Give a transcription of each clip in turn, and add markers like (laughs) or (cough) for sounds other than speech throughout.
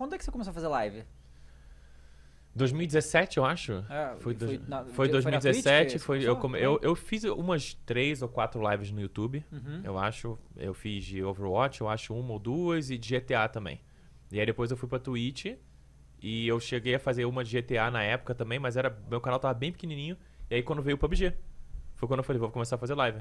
Quando é que você começou a fazer live? 2017, eu acho. É, foi, foi, na, foi 2017. Foi, foi eu, come, eu, eu fiz umas três ou quatro lives no YouTube, uhum. eu acho. Eu fiz de Overwatch, eu acho uma ou duas, e de GTA também. E aí depois eu fui pra Twitch, e eu cheguei a fazer uma de GTA na época também, mas era meu canal tava bem pequenininho. E aí quando veio o PUBG, foi quando eu falei, vou começar a fazer live.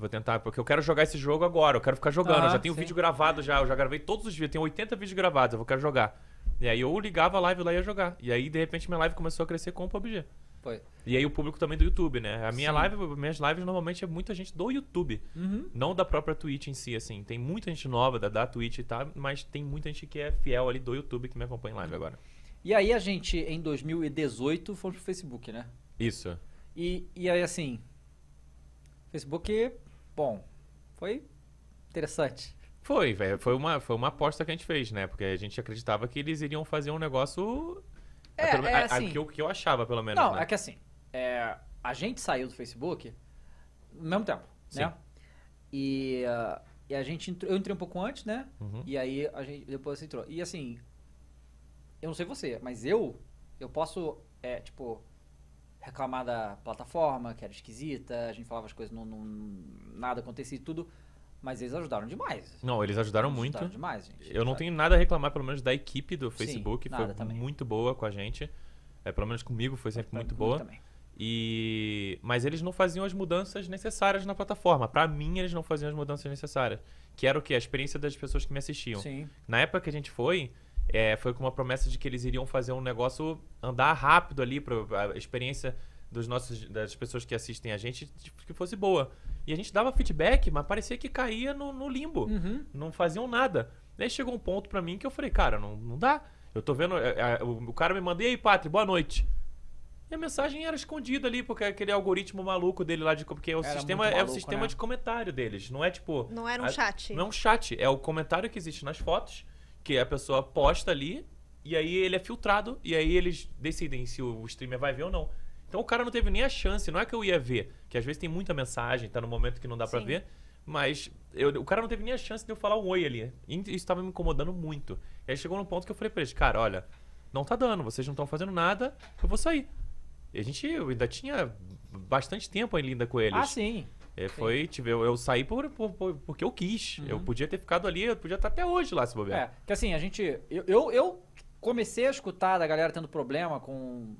Vou tentar, porque eu quero jogar esse jogo agora, eu quero ficar jogando. Ah, eu já ah, tenho sim. vídeo gravado já, eu já gravei todos os dias, tenho 80 vídeos gravados, eu vou quero jogar. E aí eu ligava a live lá e ia jogar. E aí, de repente, minha live começou a crescer com o PUBG. Foi. E aí o público também do YouTube, né? A minha Sim. live, minhas lives normalmente é muita gente do YouTube, uhum. não da própria Twitch em si, assim. Tem muita gente nova da, da Twitch e tá, mas tem muita gente que é fiel ali do YouTube que me acompanha em live agora. E aí a gente, em 2018, fomos pro Facebook, né? Isso. E, e aí, assim, Facebook bom, foi interessante. Foi, velho. Foi uma, foi uma aposta que a gente fez, né? Porque a gente acreditava que eles iriam fazer um negócio. É, é a, é a, assim, o que, eu, que eu achava, pelo menos. Não, né? é que assim, é, a gente saiu do Facebook no mesmo tempo, Sim. né? E, uh, e a gente entrou, eu entrei um pouco antes, né? Uhum. E aí a gente depois entrou. E assim, eu não sei você, mas eu eu posso é, tipo reclamar da plataforma, que era esquisita, a gente falava as coisas, não, não nada acontecia e tudo. Mas eles ajudaram demais. Não, eles ajudaram eles muito. Ajudaram demais, gente. Eu não tenho nada a reclamar, pelo menos, da equipe do Facebook. Sim, foi também. muito boa com a gente. É, pelo menos comigo foi sempre muito boa. Também. E... Mas eles não faziam as mudanças necessárias na plataforma. Para mim, eles não faziam as mudanças necessárias. Que era o quê? A experiência das pessoas que me assistiam. Sim. Na época que a gente foi, é, foi com uma promessa de que eles iriam fazer um negócio andar rápido ali para a experiência dos nossos das pessoas que assistem a gente tipo, que fosse boa. E a gente dava feedback, mas parecia que caía no, no limbo. Uhum. Não faziam nada. Daí chegou um ponto para mim que eu falei, cara, não, não dá. Eu tô vendo. A, é, a, é, o, o cara me mandei, aí Patri, boa noite. E a mensagem era escondida ali, porque aquele algoritmo maluco dele lá de. Porque o era sistema maluco, é o sistema né? de comentário deles. Não é tipo. Não era um a, chat. Não é um chat. É o comentário que existe nas fotos que a pessoa posta ali e aí ele é filtrado e aí eles decidem se o streamer vai ver ou não. Então o cara não teve nem a chance, não é que eu ia ver, que às vezes tem muita mensagem, tá no momento que não dá para ver, mas eu, o cara não teve nem a chance de eu falar um oi ali. E isso estava me incomodando muito. E aí chegou no ponto que eu falei pra eles, cara, olha, não tá dando, vocês não estão fazendo nada, eu vou sair. E a gente eu ainda tinha bastante tempo ainda com eles. Ah, sim. É, foi, tipo, eu, eu saí por, por, por, porque eu quis. Uhum. Eu podia ter ficado ali, eu podia estar até hoje lá se bobear. É, que assim, a gente. Eu, eu, eu, comecei a escutar da galera tendo problema com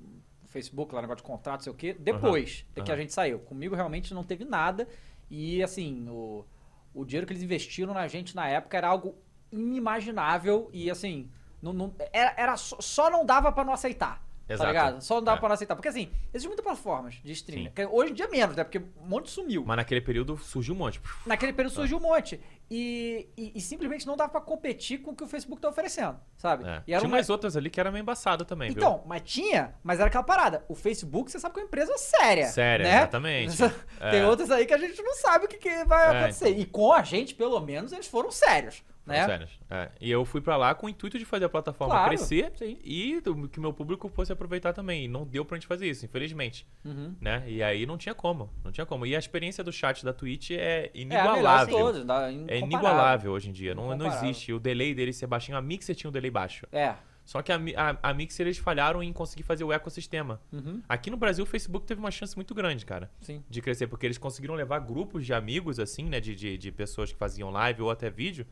Facebook, lá, negócio de contrato, sei o quê, depois uhum. que uhum. a gente saiu. Comigo realmente não teve nada. E assim, o, o dinheiro que eles investiram na gente na época era algo inimaginável e assim. Não, não, era, era só, só não dava para não aceitar. Exato. Tá ligado? Só não dá é. pra aceitar. Porque assim, existem muitas plataformas de streaming. Hoje em dia é menos, né? Porque um monte sumiu. Mas naquele período surgiu um monte. Naquele período surgiu um monte. E, e, e simplesmente não dava pra competir com o que o Facebook tá oferecendo, sabe? É. E tinha uma... mais outras ali que era meio embaçado também, Então, viu? mas tinha, mas era aquela parada. O Facebook, você sabe que é uma empresa séria. Séria, né? exatamente. (laughs) Tem é. outras aí que a gente não sabe o que, que vai é, acontecer. Então... E com a gente, pelo menos, eles foram sérios. Né? É. E eu fui para lá com o intuito de fazer a plataforma claro, crescer sim. e que meu público fosse aproveitar também. E não deu pra gente fazer isso, infelizmente. Uhum. Né? E aí não tinha como. Não tinha como. E a experiência do chat da Twitch é, é inigualável. É, todos, é inigualável hoje em dia. Não, não existe. O delay dele ser baixinho. A Mixer tinha um delay baixo. É. Só que a, a, a Mixer eles falharam em conseguir fazer o ecossistema. Uhum. Aqui no Brasil, o Facebook teve uma chance muito grande, cara. Sim. De crescer, porque eles conseguiram levar grupos de amigos, assim, né? De, de, de pessoas que faziam live ou até vídeo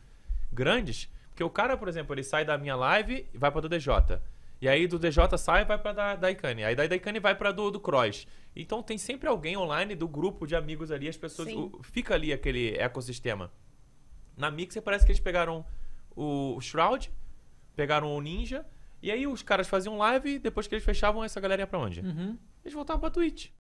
grandes, porque o cara, por exemplo, ele sai da minha live e vai para do DJ. E aí do DJ sai e vai para da, da Aí da, da vai para do, do Cross. Então tem sempre alguém online do grupo de amigos ali, as pessoas. O, fica ali aquele ecossistema. Na Mixer parece que eles pegaram o, Shroud, pegaram o Ninja, e aí os caras faziam live e depois que eles fechavam, essa galera ia pra onde? Uhum. Eles voltavam pra Twitch.